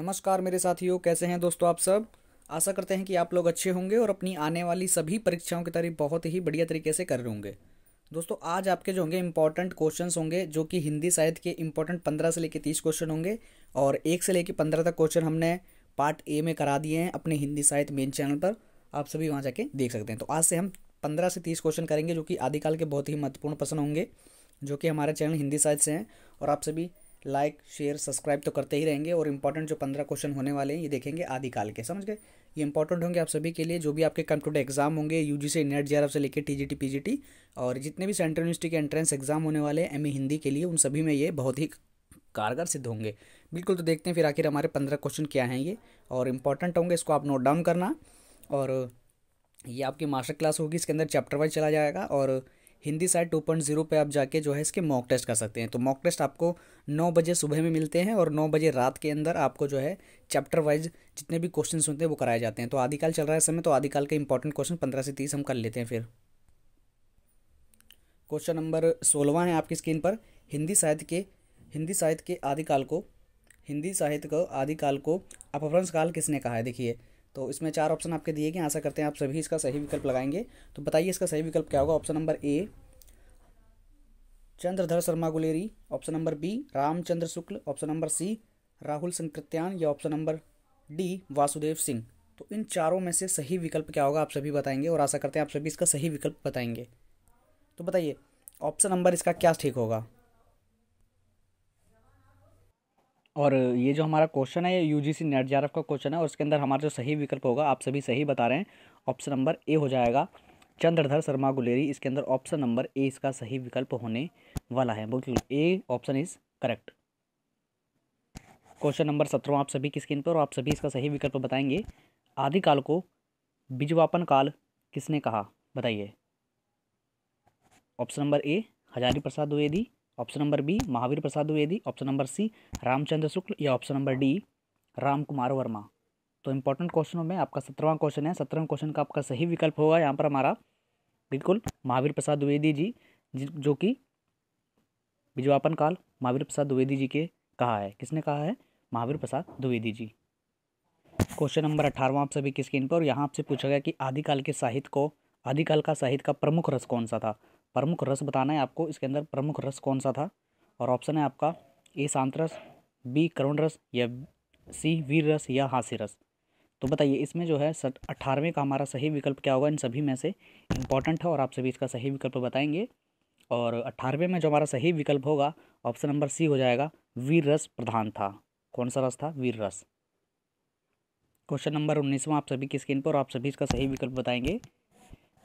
नमस्कार मेरे साथियों कैसे हैं दोस्तों आप सब आशा करते हैं कि आप लोग अच्छे होंगे और अपनी आने वाली सभी परीक्षाओं की तैयारी बहुत ही बढ़िया तरीके से कर रहे होंगे दोस्तों आज आपके जो होंगे इंपॉर्टेंट क्वेश्चंस होंगे जो कि हिंदी साहित्य के इंपॉर्टेंट पंद्रह से लेकर तीस क्वेश्चन होंगे और एक से लेकर पंद्रह तक क्वेश्चन हमने पार्ट ए में करा दिए हैं अपने हिंदी साहित्य मेन चैनल पर आप सभी वहाँ जाके देख सकते हैं तो आज से हम पंद्रह से तीस क्वेश्चन करेंगे जो कि आदिकाल के बहुत ही महत्वपूर्ण प्रश्न होंगे जो कि हमारे चैनल हिंदी साहित्य से हैं और आप सभी लाइक शेयर सब्सक्राइब तो करते ही रहेंगे और इंपॉर्टेंट जो पंद्रह क्वेश्चन होने वाले हैं ये देखेंगे आदिकाल के समझ गए ये इंपॉर्टेंट होंगे आप सभी के लिए जो भी आपके कंप्यूटर एग्जाम होंगे जी से नेट जी से लेकर जी टी और जितने भी सेंट्रल यूनिवर्सिटी के एंट्रेंस एग्जाम होने वाले हैं एम हिंदी e के लिए उन सभी में ये बहुत ही कारगर सिद्ध होंगे बिल्कुल तो देखते हैं फिर आखिर हमारे पंद्रह क्वेश्चन क्या हैं ये और इंपॉर्टेंट होंगे इसको आप नोट डाउन करना और ये आपकी मास्टर क्लास होगी इसके अंदर चैप्टर वाइज चला जाएगा और Hindi side two point zero पर आप जाके जो है इसके मॉक टेस्ट कर सकते हैं तो मॉक टेस्ट आपको नौ बजे सुबह में मिलते हैं और नौ बजे रात के अंदर आपको जो है चैप्टर वाइज जितने भी क्वेश्चन होते हैं वो कराए जाते हैं तो आदिकाल चल रहा है समय तो आदिकाल के इंपॉर्टेंट क्वेश्चन पंद्रह से तीस हम कर लेते हैं फिर क्वेश्चन नंबर सोलवा है आपकी स्क्रीन पर हिंदी साहित्य के हिंदी साहित्य के आदिकाल को हिंदी साहित्य को आदिकाल को अपभ्रंश काल किसने कहा है देखिए तो इसमें चार ऑप्शन आपके दिए गए आशा करते हैं आप सभी इसका सही विकल्प लगाएंगे तो बताइए इसका सही विकल्प क्या होगा option number A Chandradhar Sharma Guleri option number B Ramchandra Shukla option number C Rahul Sankrityayan या option number D Vasudev Singh तो इन चारों में से सही विकल्प क्या होगा आप सभी बताएंगे और आशा करते हैं आप सभी इसका सही विकल्प बताएंगे तो बताइए ऑप्शन नंबर इसका क्या ठीक होगा और ये जो हमारा क्वेश्चन है ये यू जी सी नेट का क्वेश्चन है और इसके अंदर हमारा जो सही विकल्प होगा आप सभी सही बता रहे हैं ऑप्शन नंबर ए हो जाएगा चंद्रधर शर्मा गुलेरी इसके अंदर ऑप्शन नंबर ए इसका सही विकल्प होने वाला है बिल्कुल A option is correct question number सत्रह आप सभी की स्क्रीन पर और आप सभी इसका सही विकल्प बताएंगे आदिकाल को बिजवापन काल किसने कहा बताइए option number A Hazari Prasad Dwivedi option number B Mahavir Prasad Dwivedi option number C Ramchandra Shukla या option number D Ram Kumar Verma तो इंपॉर्टेंट क्वेश्चनों में आपका सत्रहवां क्वेश्चन है सत्रहवा क्वेश्चन का आपका सही विकल्प होगा यहाँ पर हमारा बिल्कुल महावीर प्रसाद द्विवेदी जी जो कि बिजवापन काल महावीर प्रसाद द्विवेदी जी के कहा है किसने कहा है महावीर प्रसाद द्विवेदी जी क्वेश्चन नंबर अठारहवा आप सभी की स्क्रीन पर और यहाँ आपसे पूछा गया कि आदिकाल के साहित्य को आदिकाल का साहित्य का प्रमुख रस कौन सा था प्रमुख रस बताना है आपको इसके अंदर प्रमुख रस कौन सा था और ऑप्शन है आपका ए शांत रस बी करुण रस या सी वीर रस या हास्य रस तो बताइए इसमें जो है सट अट्ठारहवें का हमारा सही विकल्प क्या होगा इन सभी में से इम्पॉर्टेंट है और आप सभी इसका सही विकल्प बताएंगे और अट्ठारहवें में जो हमारा सही विकल्प होगा ऑप्शन नंबर सी हो जाएगा वीर रस प्रधान था कौन सा रस था वीर रस क्वेश्चन नंबर उन्नीसवा आप सभी की स्क्रीन पर आप सभी इसका सही विकल्प बताएंगे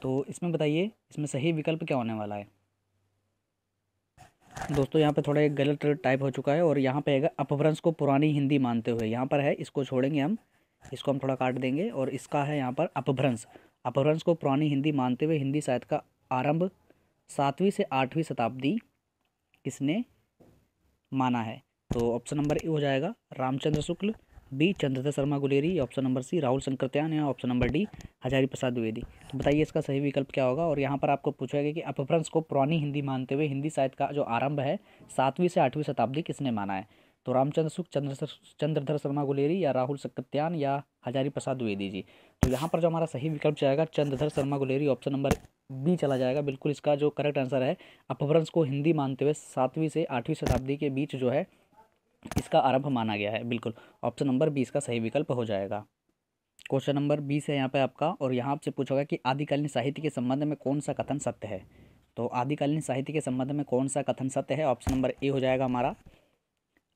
तो इसमें बताइए इसमें सही विकल्प क्या होने वाला है दोस्तों यहाँ पे थोड़ा एक गलत टाइप हो चुका है और यहाँ पे है अपभ्रंश को पुरानी हिंदी मानते हुए यहाँ पर है इसको छोड़ेंगे हम इसको हम थोड़ा काट देंगे और इसका है यहाँ पर अपभ्रंश अपभ्रंश को पुरानी हिंदी मानते हुए हिंदी साहित्य का आरंभ सातवीं से आठवीं शताब्दी किसने माना है तो ऑप्शन नंबर ए हो जाएगा Ramchandra Shukla B Chandradhar Sharma Guleri option number C Rahul Sankrityayan या option number D Hazari Prasad Dwivedi तो बताइए इसका सही विकल्प क्या होगा और यहाँ पर आपको पूछा गया कि अपभ्रंश को पुरानी हिंदी मानते हुए हिंदी साहित्य का जो आरंभ है सातवीं से आठवीं शताब्दी किसने माना है तो रामचंद्र सुख चंद्र चंद्रधर शर्मा गुलेरी या राहुल सकत्यान या हजारी प्रसाद द्विवेदी जी तो यहाँ पर जो हमारा सही विकल्प जाएगा Chandradhar Sharma Guleri option number B चला जाएगा बिल्कुल इसका जो करेक्ट आंसर है अपभ्रंश को हिंदी मानते हुए सातवीं से आठवीं शताब्दी के बीच जो है इसका आरंभ माना गया है बिल्कुल ऑप्शन नंबर बी इसका सही विकल्प हो जाएगा क्वेश्चन नंबर बीस है यहाँ पे आपका और यहाँ आपसे पूछा गया कि आदिकालीन साहित्य के संबंध में कौन सा कथन सत्य है तो आदिकालीन साहित्य के संबंध में कौन सा कथन सत्य है ऑप्शन नंबर ए हो जाएगा हमारा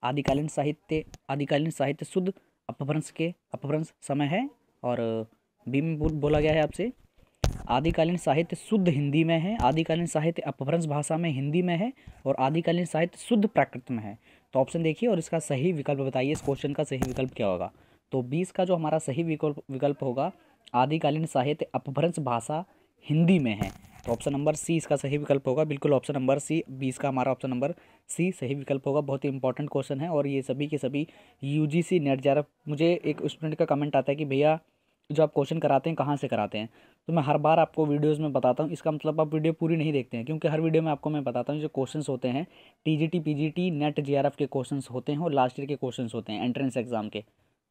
आदिकालीन साहित्य आदिकालीन साहित्य शुद्ध अपभ्रंश के अपभ्रंश समय है और बी में बोला गया है आपसे आदिकालीन साहित्य शुद्ध हिंदी में है आदिकालीन साहित्य अपभ्रंश भाषा में हिंदी में है और आदिकालीन साहित्य शुद्ध प्राकृत में है तो ऑप्शन देखिए और इसका सही विकल्प बताइए इस क्वेश्चन का सही विकल्प क्या होगा तो बीस का जो हमारा सही विकल्प विकल्प होगा आदिकालीन साहित्य अपभ्रंश भाषा हिंदी में है तो ऑप्शन नंबर सी इसका सही विकल्प होगा बिल्कुल ऑप्शन नंबर सी बीस का हमारा ऑप्शन नंबर सी सही विकल्प होगा बहुत ही इंपॉर्टेंट क्वेश्चन है और ये सभी के सभी यूजीसी नेट जा मुझे एक स्टूडेंट का कमेंट आता है कि भैया जो आप क्वेश्चन कराते हैं कहाँ से कराते हैं तो मैं हर बार आपको वीडियोस में बताता हूँ इसका मतलब आप वीडियो पूरी नहीं देखते हैं क्योंकि हर वीडियो में आपको मैं बताता हूँ जो क्वेश्चंस होते हैं टीजीटी पीजीटी नेट जीआरएफ के क्वेश्चंस होते हैं और लास्ट ईयर के क्वेश्चंस होते हैं एंट्रेंस एग्जाम के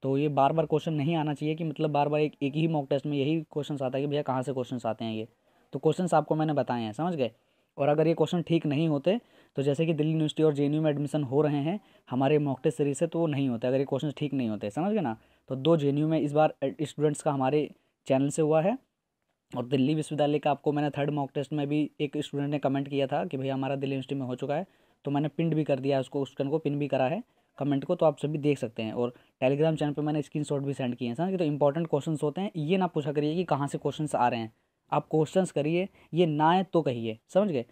तो ये बार बार क्वेश्चन नहीं आना चाहिए कि मतलब बार बार एक एक ही मॉक टेस्ट में यही क्वेश्चन आता है कि भैया कहाँ से क्वेश्चन आते हैं ये तो क्वेश्चन आपको मैंने बताए हैं समझ गए और अगर ये क्वेश्चन ठीक नहीं होते तो जैसे कि दिल्ली यूनिवर्सिटी और जे में एडमिशन हो रहे हैं हमारे मॉक टेस्ट सीरीज से तो वो नहीं होता अगर ये क्वेश्चन ठीक नहीं होते समझ गए ना तो दो जे में इस बार स्टूडेंट्स का हमारे चैनल से हुआ है और दिल्ली विश्वविद्यालय का आपको मैंने थर्ड मॉक टेस्ट में भी एक स्टूडेंट ने कमेंट किया था कि भैया हमारा दिल्ली यूनिवर्सिटी में हो चुका है तो मैंने पिन भी कर दिया उसको क्वेश्चन को पिन भी करा है कमेंट को तो आप सभी देख सकते हैं और टेलीग्राम चैनल पर मैंने शॉट भी सेंड किए हैं समझ तो इंपॉर्टेंट क्वेश्चन होते हैं ये ना पूछा करिए कि कहाँ से क्वेश्चन आ रहे हैं आप क्वेश्चंस करिए ये ना है तो कहिए समझ गए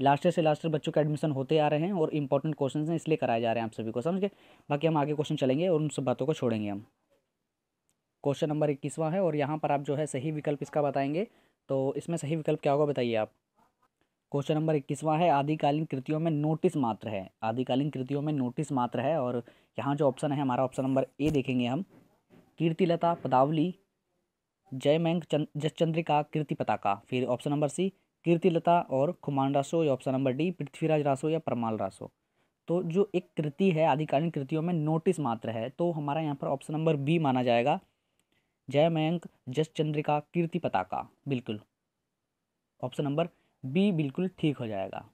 लास्ट ईयर से लास्ट ईयर बच्चों के एडमिशन होते आ रहे हैं और इंपॉर्टेंट क्वेश्चन हैं इसलिए कराए जा रहे हैं आप सभी को समझ गए बाकी हम आगे क्वेश्चन चलेंगे और उन सब बातों को छोड़ेंगे हम क्वेश्चन नंबर इक्कीसवां है और यहाँ पर आप जो है सही विकल्प इसका बताएंगे तो इसमें सही विकल्प क्या होगा बताइए आप क्वेश्चन नंबर इक्कीसवां है आदिकालीन कृतियों में नोटिस मात्र है आदिकालीन कृतियों में नोटिस मात्र है और यहाँ जो ऑप्शन है हमारा ऑप्शन नंबर ए देखेंगे हम कीर्तिलता पदावली जयमैंग चंद जसचंद्रिका कीर्ति पताका फिर ऑप्शन नंबर सी कीर्तिलता और खुमान रासो या option number D Prithviraj Raso या परमाल रासो तो जो एक कृति है आधिकारिक कृतियों में नोटिस मात्र है तो हमारा यहाँ पर ऑप्शन नंबर बी माना जाएगा जय मयंक जस चंद्रिका कीर्ति पताका बिल्कुल ऑप्शन नंबर बी बिल्कुल ठीक हो जाएगा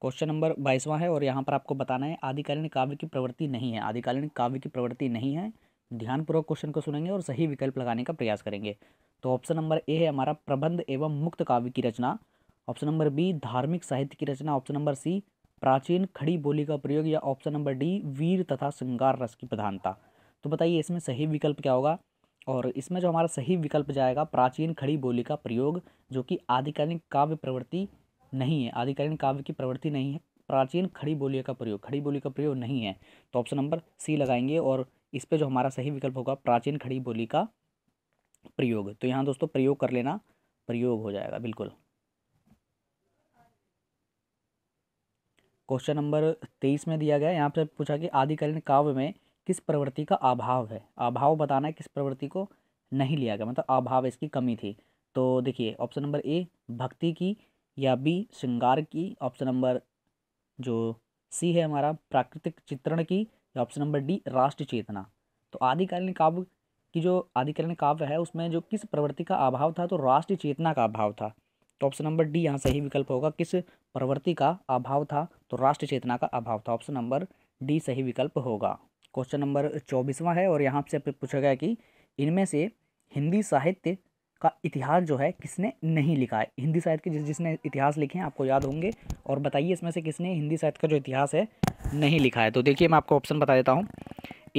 क्वेश्चन नंबर बाईसवां है और यहाँ पर आपको बताना है आधिकालीन काव्य की प्रवृत्ति नहीं है आधिकालीन काव्य की प्रवृत्ति नहीं है ध्यानपूर्वक क्वेश्चन को सुनेंगे और सही विकल्प लगाने का प्रयास करेंगे तो ऑप्शन नंबर ए है हमारा प्रबंध एवं मुक्त काव्य की रचना ऑप्शन नंबर बी धार्मिक साहित्य की रचना ऑप्शन नंबर सी प्राचीन खड़ी बोली का प्रयोग या ऑप्शन नंबर डी वीर तथा श्रृंगार रस की प्रधानता तो बताइए इसमें सही विकल्प क्या होगा और इसमें जो हमारा सही विकल्प जाएगा प्राचीन खड़ी बोली का प्रयोग जो कि आधिकारिक काव्य प्रवृत्ति नहीं है आधिकारिक काव्य की प्रवृत्ति नहीं है प्राचीन खड़ी बोली का प्रयोग खड़ी बोली का प्रयोग नहीं है तो ऑप्शन नंबर सी लगाएंगे और इस पर जो हमारा सही विकल्प होगा प्राचीन खड़ी बोली का प्रयोग तो यहाँ दोस्तों प्रयोग कर लेना प्रयोग हो जाएगा बिल्कुल क्वेश्चन नंबर तेईस में दिया गया यहाँ पर पूछा कि आदिकालीन काव्य में किस प्रवृत्ति का अभाव है अभाव बताना है किस प्रवृत्ति को नहीं लिया गया मतलब अभाव इसकी कमी थी तो देखिए ऑप्शन नंबर ए भक्ति की या बी श्रृंगार की ऑप्शन नंबर जो सी है हमारा प्राकृतिक चित्रण की ऑप्शन नंबर डी राष्ट्र चेतना तो आदिकालीन काव्य की जो आदिकालीन काव्य है उसमें जो किस प्रवृत्ति का अभाव था तो राष्ट्र चेतना का अभाव था तो ऑप्शन नंबर डी यहाँ सही विकल्प होगा किस प्रवृत्ति का अभाव था तो राष्ट्र चेतना का अभाव था ऑप्शन नंबर डी सही विकल्प होगा क्वेश्चन नंबर चौबीसवां है और यहाँ से पूछा गया कि इनमें से हिंदी साहित्य का इतिहास जो है किसने नहीं लिखा है हिंदी साहित्य के जिस जिसने इतिहास लिखे हैं आपको याद होंगे और बताइए इसमें से किसने हिंदी साहित्य का जो इतिहास है नहीं लिखा है तो देखिए मैं आपको ऑप्शन बता देता हूँ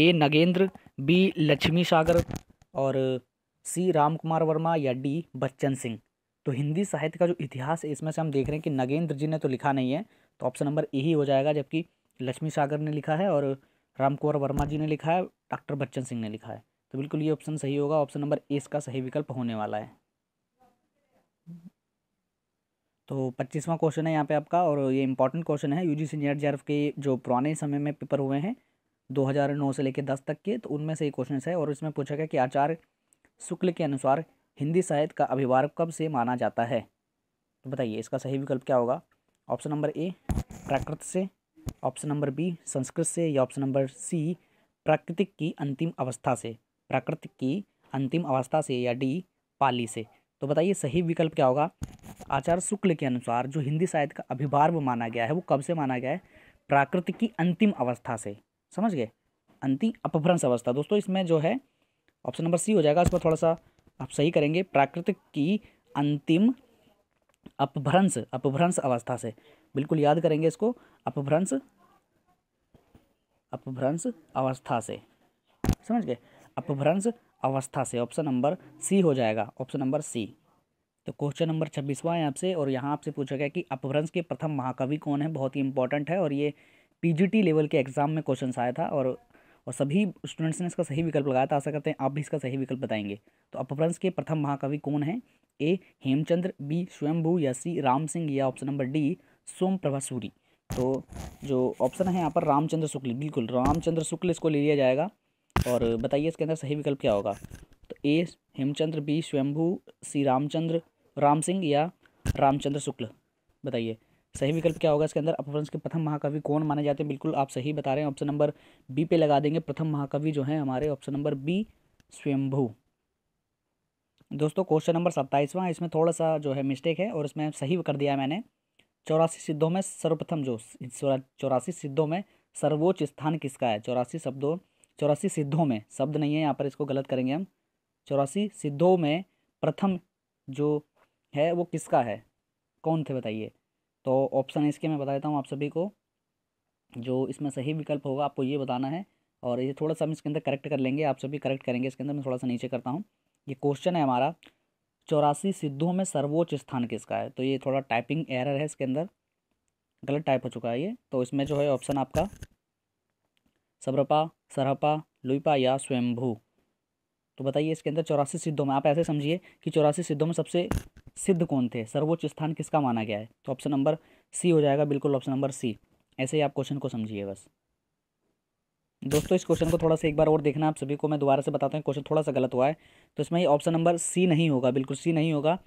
ए नगेंद्र बी लक्ष्मी सागर और सी राम कुमार वर्मा या डी बच्चन सिंह तो हिंदी साहित्य का जो इतिहास है इसमें से हम देख रहे हैं कि नगेंद्र जी ने तो लिखा नहीं है तो ऑप्शन नंबर ए ही हो जाएगा जबकि लक्ष्मी सागर ने लिखा है और राम कुमार वर्मा जी ने लिखा है डॉक्टर बच्चन सिंह ने लिखा है तो बिल्कुल ये ऑप्शन सही होगा ऑप्शन नंबर ए इसका सही विकल्प होने वाला है तो पच्चीसवां क्वेश्चन है यहाँ पे आपका और ये इंपॉर्टेंट क्वेश्चन है U G C NET JRF के जो पुराने समय में पेपर हुए हैं 2009 से लेकर 10 तक के तो उनमें से ये क्वेश्चन है और इसमें पूछा गया कि आचार्य शुक्ल के अनुसार हिंदी साहित्य का अभिवार कब से माना जाता है तो बताइए इसका सही विकल्प क्या होगा ऑप्शन नंबर ए प्राकृत से ऑप्शन नंबर बी संस्कृत से या ऑप्शन नंबर सी प्राकृतिक की अंतिम अवस्था से प्राकृतिक की अंतिम अवस्था से या डी पाली से तो बताइए सही विकल्प क्या होगा आचार्य शुक्ल के अनुसार जो हिंदी साहित्य का अभिभार्व माना गया है वो कब से माना गया है प्राकृतिक की अंतिम अवस्था से समझ गए अंतिम अपभ्रंश अवस्था दोस्तों इसमें जो है ऑप्शन नंबर सी हो जाएगा इस पर थोड़ा सा आप सही करेंगे प्राकृतिक की अंतिम अपभ्रंश अपभ्रंश अवस्था से बिल्कुल याद करेंगे इसको अपभ्रंश अपभ्रंश अवस्था से समझ गए अपभ्रंश अवस्था से ऑप्शन नंबर सी हो जाएगा ऑप्शन नंबर सी तो क्वेश्चन नंबर छब्बीसवा है आपसे और यहाँ आपसे पूछा गया कि अपभ्रंश के प्रथम महाकवि कौन है बहुत ही इंपॉर्टेंट है और ये पीजीटी लेवल के एग्ज़ाम में क्वेश्चन आया था और और सभी स्टूडेंट्स ने इसका सही विकल्प लगाया था आशा करते हैं आप भी इसका सही विकल्प बताएंगे तो अपभ्रंश के प्रथम महाकवि कौन है ए हेमचंद्र बी स्वयंभू या सी राम सिंह या option number D Som Prabha Suri तो जो ऑप्शन है यहाँ पर रामचंद्र शुक्ल बिल्कुल रामचंद्र शुक्ल इसको ले लिया जाएगा और बताइए इसके अंदर सही विकल्प क्या होगा तो ए हेमचंद्र बी स्वयंभू सी रामचंद्र राम सिंह या रामचंद्र शुक्ल बताइए सही विकल्प क्या होगा इसके अंदर अपभ्रंश के प्रथम महाकवि कौन माने जाते हैं बिल्कुल आप सही बता रहे हैं ऑप्शन नंबर बी पे लगा देंगे प्रथम महाकवि जो है हमारे ऑप्शन नंबर बी स्वयंभू दोस्तों क्वेश्चन नंबर सत्ताईसवां इसमें थोड़ा सा जो है मिस्टेक है और इसमें सही कर दिया मैंने चौरासी सिद्धों में सर्वप्रथम जो चौरासी सिद्धों में सर्वोच्च स्थान किसका है चौरासी शब्दों चौरासी सिद्धों में शब्द नहीं है यहाँ पर इसको गलत करेंगे हम चौरासी सिद्धों में प्रथम जो है वो किसका है कौन थे बताइए तो ऑप्शन इसके मैं बता देता हूँ आप सभी को जो इसमें सही विकल्प होगा आपको ये बताना है और ये थोड़ा सा हम इसके अंदर करेक्ट कर लेंगे आप सभी करेक्ट करेंगे इसके अंदर मैं थोड़ा सा नीचे करता हूँ ये क्वेश्चन है हमारा चौरासी सिद्धों में सर्वोच्च स्थान किसका है तो ये थोड़ा टाइपिंग एरर है इसके अंदर गलत टाइप हो चुका है ये तो इसमें जो है ऑप्शन आपका सबरपा सरहपा लुईपा या स्वयंभू तो बताइए इसके अंदर चौरासी सिद्धों में आप ऐसे समझिए कि चौरासी सिद्धों में सबसे सिद्ध कौन थे सर्वोच्च स्थान किसका माना गया है तो ऑप्शन नंबर सी हो जाएगा बिल्कुल ऑप्शन नंबर सी ऐसे ही आप क्वेश्चन को समझिए बस दोस्तों इस क्वेश्चन को थोड़ा सा एक बार और देखना आप सभी को मैं दोबारा से बताता हूँ क्वेश्चन थोड़ा सा गलत हुआ है तो इसमें ये ऑप्शन नंबर सी नहीं होगा बिल्कुल सी नहीं होगा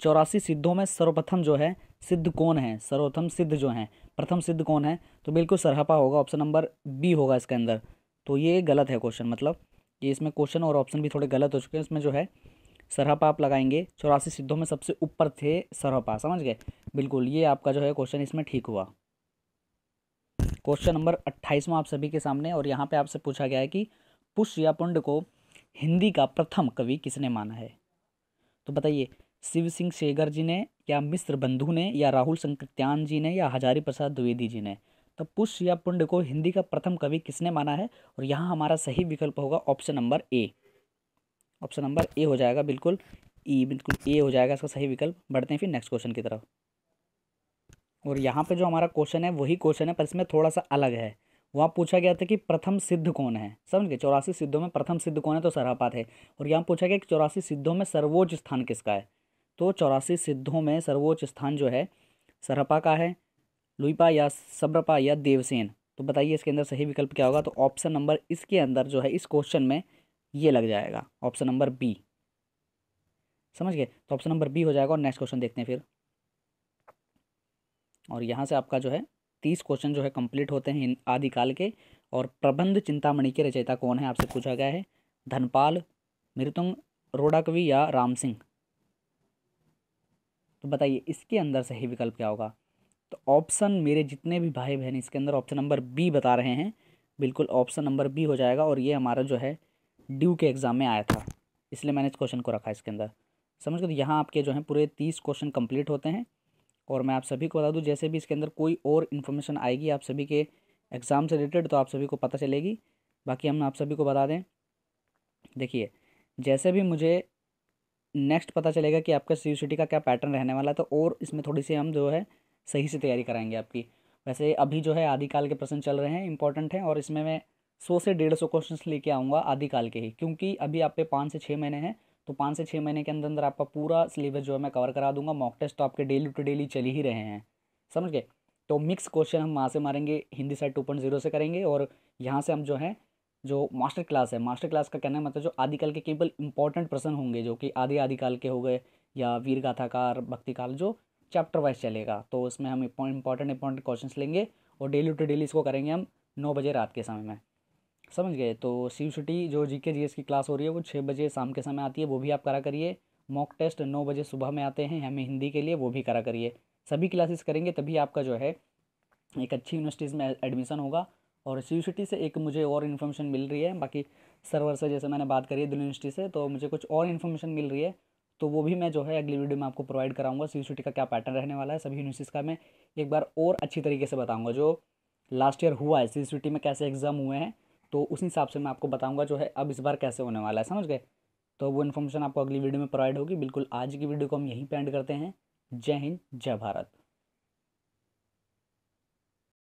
चौरासी सिद्धों में सर्वप्रथम जो है सिद्ध कौन है सर्वप्रथम सिद्ध जो हैं प्रथम सिद्ध कौन है तो बिल्कुल सरहपा होगा ऑप्शन नंबर बी होगा इसके अंदर तो ये गलत है क्वेश्चन मतलब ये इसमें क्वेश्चन और ऑप्शन भी थोड़े गलत हो चुके हैं इसमें जो है सरहपा आप लगाएंगे चौरासी सिद्धों में सबसे ऊपर थे सरहपा समझ गए बिल्कुल ये आपका जो है क्वेश्चन इसमें ठीक हुआ क्वेश्चन नंबर अट्ठाईसवा आप सभी के सामने और यहाँ पे आपसे पूछा गया है कि पुष्य या पुंड को हिंदी का प्रथम कवि किसने माना है तो बताइए शिव सिंह शेगर जी ने या मिस्र बंधु ने या राहुल संकृत्यान जी ने या हजारी प्रसाद द्विवेदी जी ने तो पुष्य या पुण्य को हिंदी का प्रथम कवि किसने माना है और यहाँ हमारा सही विकल्प होगा option number A option number A हो जाएगा बिल्कुल ई e, बिल्कुल ए हो जाएगा इसका सही विकल्प बढ़ते हैं फिर नेक्स्ट क्वेश्चन की तरफ और यहाँ पे जो हमारा क्वेश्चन है वही क्वेश्चन है पर इसमें थोड़ा सा अलग है वहाँ पूछा गया था कि प्रथम सिद्ध कौन है समझ गए चौरासी सिद्धों में प्रथम सिद्ध कौन है तो सरापात है और यहाँ पूछा गया कि चौरासी सिद्धों में सर्वोच्च स्थान किसका है तो चौरासी सिद्धों में सर्वोच्च स्थान जो है सरहपा का है लुईपा या सब्रपा या देवसेन तो बताइए इसके अंदर सही विकल्प क्या होगा तो ऑप्शन नंबर इसके अंदर जो है इस क्वेश्चन में ये लग जाएगा ऑप्शन नंबर बी समझ गए तो ऑप्शन नंबर बी हो जाएगा और नेक्स्ट क्वेश्चन देखते हैं फिर और यहाँ से आपका जो है तीस क्वेश्चन जो है कंप्लीट होते हैं आदिकाल के और प्रबंध चिंतामणि के रचयिता कौन है आपसे पूछा गया है धनपाल मृतुंग रोडाकवी या राम सिंह तो बताइए इसके अंदर सही विकल्प क्या होगा तो ऑप्शन मेरे जितने भी भाई बहन इसके अंदर ऑप्शन नंबर बी बता रहे हैं बिल्कुल ऑप्शन नंबर बी हो जाएगा और ये हमारा जो है ड्यू के एग्ज़ाम में आया था इसलिए मैंने इस क्वेश्चन को रखा इसके अंदर समझ गए तो यहाँ आपके जो है पूरे तीस क्वेश्चन कंप्लीट होते हैं और मैं आप सभी को बता दूँ जैसे भी इसके अंदर कोई और इन्फॉर्मेशन आएगी आप सभी के एग्ज़ाम से रिलेटेड तो आप सभी को पता चलेगी बाकी हम आप सभी को बता दें देखिए जैसे भी मुझे नेक्स्ट पता चलेगा कि आपका सी का क्या पैटर्न रहने वाला है तो और इसमें थोड़ी सी हम जो है सही से तैयारी कराएंगे आपकी वैसे अभी जो है आदिकाल के प्रश्न चल रहे हैं इंपॉर्टेंट हैं और इसमें मैं सौ से डेढ़ सौ क्वेश्चन लेके आऊँगा आदिकाल के ही क्योंकि अभी आप पे पाँच से छः महीने हैं तो पाँच से छः महीने के अंदर अंदर आपका पूरा सिलेबस जो है मैं कवर करा दूंगा मॉक टेस्ट तो आपके डेली टू डेली चल ही रहे हैं समझ गए तो मिक्स क्वेश्चन हम वहाँ से मारेंगे Hindi side two point zero से करेंगे और यहाँ से हम जो है जो मास्टर क्लास है मास्टर क्लास का कहना है मतलब जो आदिकाल के केवल इंपॉर्टेंट प्रश्न होंगे जो कि आदि आदिकाल के हो गए या वीर गाथाकार भक्तिकाल जो चैप्टर वाइज चलेगा तो उसमें हम इंपॉर्टेंट इंपॉर्टेंट क्वेश्चन लेंगे और डेली टू डेली इसको करेंगे हम नौ बजे रात के समय में समझ गए तो सी सिटी जो जी के जी एस की क्लास हो रही है वो छः बजे शाम के समय आती है वो भी आप करा करिए मॉक टेस्ट नौ बजे सुबह में आते हैं हमें हिंदी के लिए वो भी करा करिए सभी क्लासेस करेंगे तभी आपका जो है एक अच्छी यूनिवर्सिटीज़ में एडमिशन होगा और सी सिटी से एक मुझे और इन्फॉर्मेशन मिल रही है बाकी सर्वर से जैसे मैंने बात करी है दिल्ली यूनिवर्सिटी से तो मुझे कुछ और इन्फॉर्मेशन मिल रही है तो वो भी मैं जो है अगली वीडियो में आपको प्रोवाइड कराऊंगा सी का क्या पैटर्न रहने वाला है सभी यूनिवर्सिटीज़ का मैं एक बार और अच्छी तरीके से बताऊँगा जो लास्ट ईयर हुआ है सी में कैसे एग्ज़ाम हुए हैं तो उस हिसाब से मैं आपको बताऊँगा जो है अब इस बार कैसे होने वाला है समझ गए तो वो इन्फॉर्मेशन आपको अगली वीडियो में प्रोवाइड होगी बिल्कुल आज की वीडियो को हम यहीं पर एंड करते हैं जय हिंद जय भारत